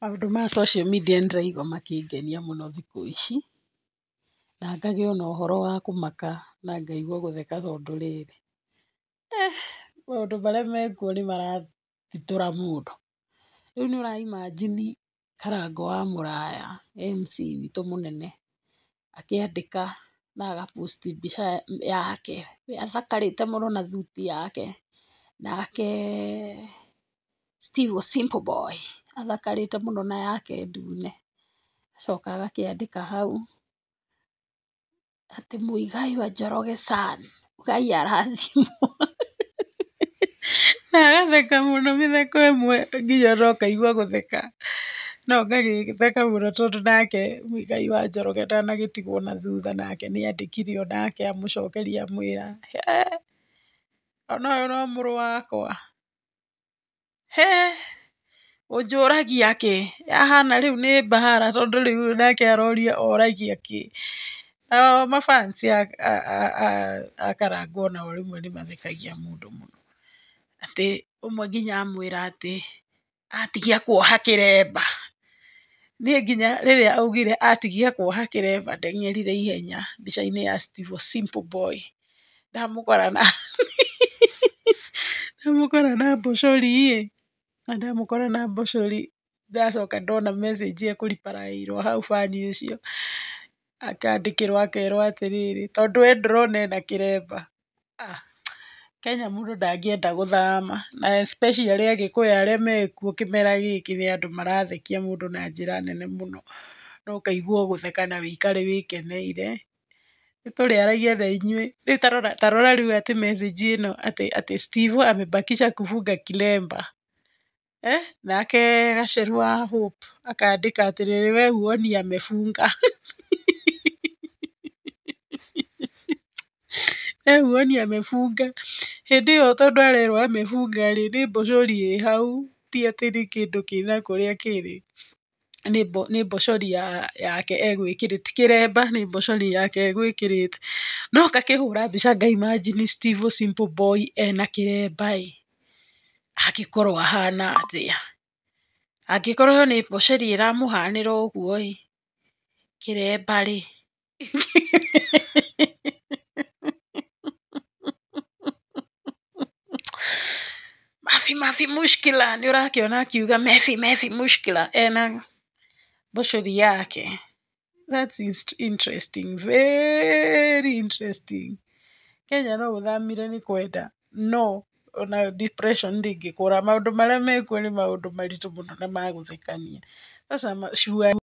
maå ndå maa nä ä raiga makä ngenia må no thikå ici na ngagä ona å horo wa kå maka na ngaiguo gå theka tondå rä rä eh, maå ndå marä a menguo nä marathitå ra må ndå rä u nä å raima njini karango wa må raya mc witå må nene akä andä ka na agambica yake wä athakarä te må no na thuti yake nake Steve Simple Boy athakarĩte muno na yake ndune, acoka agakĩandĩka hau atĩ Muigai wa Njoroge San, Ngai arathimwo na agatheka mũno mĩtheko ĩmwe nginya no ũkaigua gũtheka, no ngagĩtheka mũno tondũ nake muigai wa Njoroge ndanagĩtigwo na thutha nake nĩandĩkire onake amũcokerie amwĩra he, ona ũyũ no mũrũ wakwa he ũnjũragia kĩ? Yahana rĩu nĩ mbara tondũ rĩu nake aroria oragia kĩ? Nao mabans a Karangũ onao rĩmwe nĩ mathekagia mũndũ mũno. Atĩ ũmwe nginya amwĩra atĩ atigia kuoha kĩremba. Niĩ nginya rĩrĩa augire atigia kuoha kĩremba ndeng'erire ihenya mbica-inĩ ya Steve Simple Boy. Ndamũkora na ndamũkora na mbũcũri ĩ, na ndamũkora na mbocori ndacoka ndona message ekũriparaĩirwo hau bani ũcio, akandĩkĩrwo akerwo atĩrĩrĩ, tondũ we ndũrona ena kĩremba, ah Kenya mũndũ ndangĩenda gũthama na especially Agĩkũyũ arĩa mekuo kĩmera gĩkĩ nĩ andũ marathekia mũndũ na njĩra nene mũno, na ũkaigua ũgũtheka na wĩikare wĩkeneire, nĩ tũrĩaragia na inyuĩ, rĩu tarora rĩu atĩ message ĩno atĩ atĩ Steve amebakisha kufunga kilemba. Eh, nake Gacherũ wa Hope akaandĩka atĩrĩrĩ "we huoni amefunga" we woni amefunga, hĩndĩ ĩyo tondũ arerwo amefunga rĩ, nĩ mbocori ĩ hau ti atĩ nĩ kĩndũ kĩna kũrĩa kĩrĩ, nĩ mbocori yake egwĩkĩrĩte, ti kĩremba nĩ mbocori yake egwĩkĩrĩte, no ngakĩhũra mbica nga imagine Steve Simple Boy ena kĩremba ĩ hakikorwo ahana atĩa. Angĩkorwo nĩ mboceri ĩramũhanĩra ũguo ĩ, kĩremba rĩ mafi mafi mushkila nĩ ũrakĩona akiuga mefi mefi mushkila ena mboceri yake. That's interesting, very interesting. Kenya no gũthamire nĩ kwenda no ona depression ndĩngĩkũra maũndũ marĩa mekuo nĩ maũndũ maritũ mũno na aca Sasa.